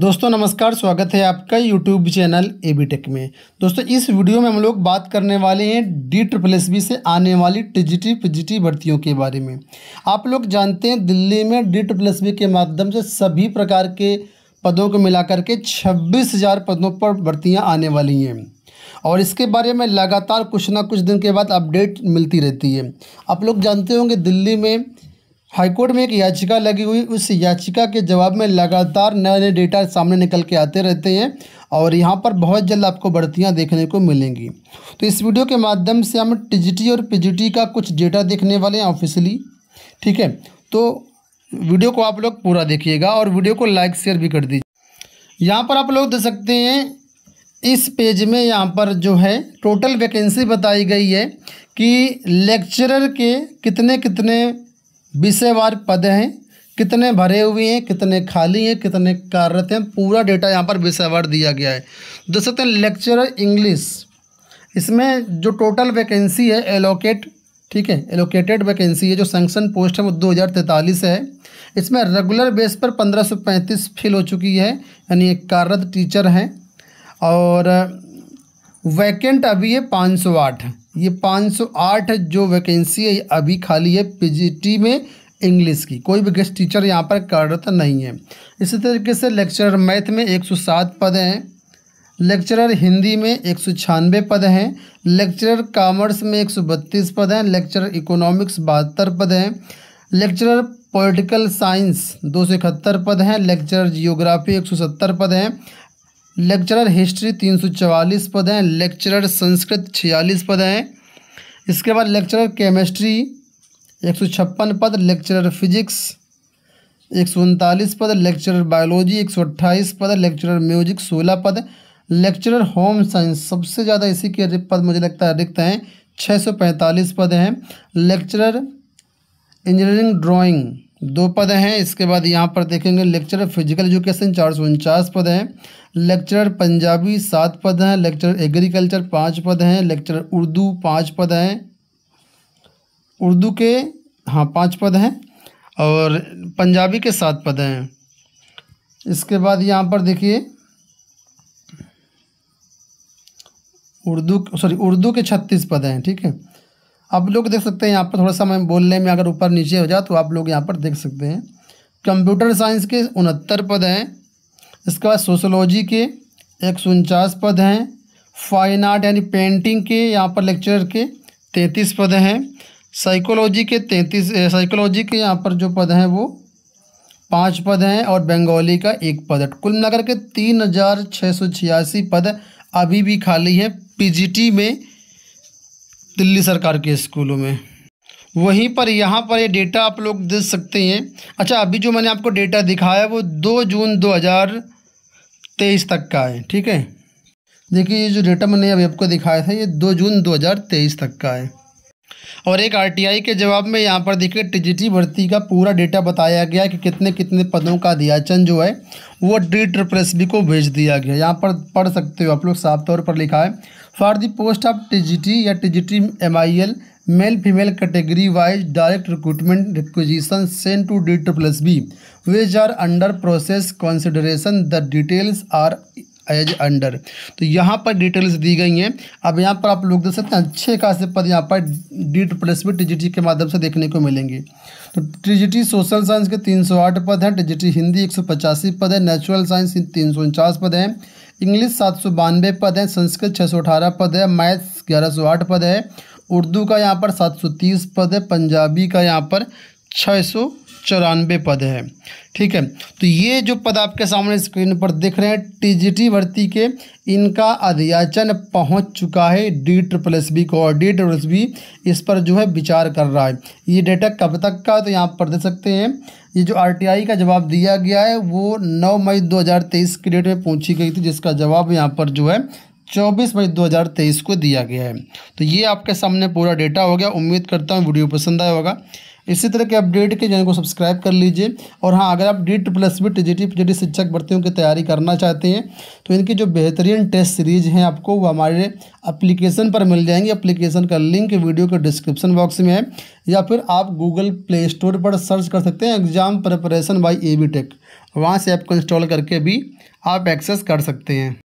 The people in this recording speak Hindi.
दोस्तों नमस्कार स्वागत है आपका YouTube channel A B tech में दोस्तों इस वीडियो में हम लोग बात करने वाले हैं डी ट्रिपल एस बी से आने वाली टिजिटी पिजिटी भर्तियों के बारे में आप लोग जानते हैं दिल्ली में डी ट्रिपल एस बी के माध्यम से सभी प्रकार के पदों को मिलाकर के छब्बीस हज़ार पदों पर भर्तियाँ आने वाली हैं और इसके बारे में लगातार कुछ ना कुछ दिन के बाद अपडेट मिलती रहती है आप लोग जानते होंगे दिल्ली में हाईकोर्ट में एक याचिका लगी हुई उस याचिका के जवाब में लगातार नए नए डेटा सामने निकल के आते रहते हैं और यहाँ पर बहुत जल्द आपको बढ़तियाँ देखने को मिलेंगी तो इस वीडियो के माध्यम से हम टिजिटी और पिजिटी का कुछ डेटा देखने वाले हैं ऑफिशियली ठीक है तो वीडियो को आप लोग पूरा देखिएगा और वीडियो को लाइक शेयर भी कर दीजिए यहाँ पर आप लोग देख सकते हैं इस पेज में यहाँ पर जो है टोटल वैकेंसी बताई गई है कि लेक्चरर के कितने कितने विषयवार पद हैं कितने भरे हुए हैं कितने खाली हैं कितने कार्यरत हैं पूरा डेटा यहाँ पर विषयवार दिया गया है देख सकते हैं लेक्चरर इंग्लिश इसमें जो टोटल वैकेंसी है एलोकेट ठीक है एलोकेटेड वैकेंसी है जो सेंक्शन पोस्ट है वो दो हज़ार तैंतालीस है इसमें रेगुलर बेस पर पंद्रह सौ पैंतीस फिल हो चुकी है यानी एक कार्यरत टीचर हैं और वैकेंट अभी है पाँच सौ आठ ये 508 जो वैकेंसी है अभी खाली है पीजीटी में इंग्लिश की कोई भी गेस्ट टीचर यहाँ पर कार्यरत नहीं है इसी तरीके से लेक्चरर मैथ में 107 पद हैं लेक्चरर हिंदी में एक पद हैं लेक्चरर कामर्स में एक पद हैं लेक्चरर इकोनॉमिक्स बहत्तर पद हैं लेक्चरर पॉलिटिकल साइंस दो पद हैं लेक्चरर जियोग्राफी सत्तर पद हैं लेक्चरर हिस्ट्री तीन सौ चवालीस पद हैं लेक्चरर संस्कृत छियालीस पद हैं इसके बाद लेक्चरर केमिस्ट्री एक सौ छप्पन पद लेक्चरर फिजिक्स एक सौ उनतालीस पद लेक्चरर बायोलॉजी एक सौ अट्ठाईस पद लेक्चरर म्यूजिक सोलह पद लेक्चरर होम साइंस सबसे ज़्यादा इसी के पद मुझे लगता है रिक्त हैं 645 पद हैं लेक्चरर इंजीनियरिंग ड्राइंग दो पद हैं इसके बाद यहाँ पर देखेंगे लेक्चर फिजिकल एजुकेशन चार सौ उनचास पद हैं लेक्चरर पंजाबी सात पद हैं लेक्चर एग्रीकल्चर पाँच पद हैं लेक्चर उर्दू पाँच पद हैं उर्दू के हाँ पाँच पद हैं और पंजाबी के सात पद हैं इसके बाद यहाँ पर देखिए उर्दू सॉरी उर्दू के छत्तीस पद हैं ठीक है आप लोग देख सकते हैं यहाँ पर थोड़ा सा मैं बोलने में अगर ऊपर नीचे हो जाए तो आप लोग यहाँ पर देख सकते हैं कंप्यूटर साइंस के उनहत्तर पद हैं इसके बाद सोशोलॉजी के एक सौ उनचास पद हैं फाइन आर्ट यानी पेंटिंग के यहाँ पर लेक्चरर के तैंतीस पद हैं साइकोलॉजी के तैंतीस साइकोलॉजी के यहाँ पर जो पद हैं वो पाँच पद हैं और बंगाली का एक पद है कुल मिलाकर के तीन हज़ार छः सौ छियासी पद अभी भी खाली है पीजीटी में दिल्ली सरकार के स्कूलों में वहीं पर यहाँ पर ये यह डेटा आप लोग देख सकते हैं अच्छा अभी जो मैंने आपको डेटा दिखाया वो दो जून दो तेईस तक का है ठीक है देखिए ये जो डेटा मैंने अभी आपको दिखाया था ये दो जून 2023 तक का है और एक आरटीआई के जवाब में यहाँ पर देखिए टीजीटी भर्ती का पूरा डेटा बताया गया कि कितने कितने पदों का अध्याचन जो है वो डी ट्रिप्रेस को भेज दिया गया यहाँ पर पढ़ सकते हो आप लोग साफ तौर पर लिखा है for the post of TGT या TGT MIL male female category wise direct recruitment requisition send to D two plus B which are under process consideration the details are as under तो यहाँ पर डिटेल्स दी गई हैं अब यहाँ पर आप लोग देख सकते हैं अच्छे खासे पद यहाँ पर D two plus G T के माध्यम से देखने को मिलेंगे तो टी सोशल साइंस के 308 पद हैं टी हिंदी एक पद है नेचुरल साइंस तीन पद हैं इंग्लिश सात सौ बानवे पद है संस्कृत छः सौ अठारह पद है मैथ्स ग्यारह सौ आठ पद है उर्दू का यहाँ पर सात सौ तीस पद है पंजाबी का यहाँ पर छः सौ चौरानवे पद है ठीक है तो ये जो पद आपके सामने स्क्रीन पर दिख रहे हैं टीजीटी भर्ती के इनका अध्याचन पहुंच चुका है डी ट्रिपल एस बी को और डी ट्रिपल एस बी इस पर जो है विचार कर रहा है ये डेटा कब तक का तो यहाँ पर दे सकते हैं ये जो आरटीआई का जवाब दिया गया है वो 9 मई 2023 की डेट में पूछी गई थी जिसका जवाब यहाँ पर जो है 24 मई 2023 को दिया गया है तो ये आपके सामने पूरा डेटा हो गया उम्मीद करता हूँ वीडियो पसंद आया होगा इसी तरह के अपडेट के चैनल को सब्सक्राइब कर लीजिए और हाँ अगर आप D plus B T G शिक्षक भर्तियों की तैयारी करना चाहते हैं तो इनकी जो बेहतरीन टेस्ट सीरीज हैं आपको वो हमारे अप्लीकेशन पर मिल जाएंगी अप्लीकेशन का लिंक वीडियो के डिस्क्रिप्शन बॉक्स में है या फिर आप गूगल प्ले स्टोर पर सर्च कर सकते हैं exam preparation by A B tech वहाँ से ऐप को इंस्टॉल करके भी आप एक्सेस कर सकते हैं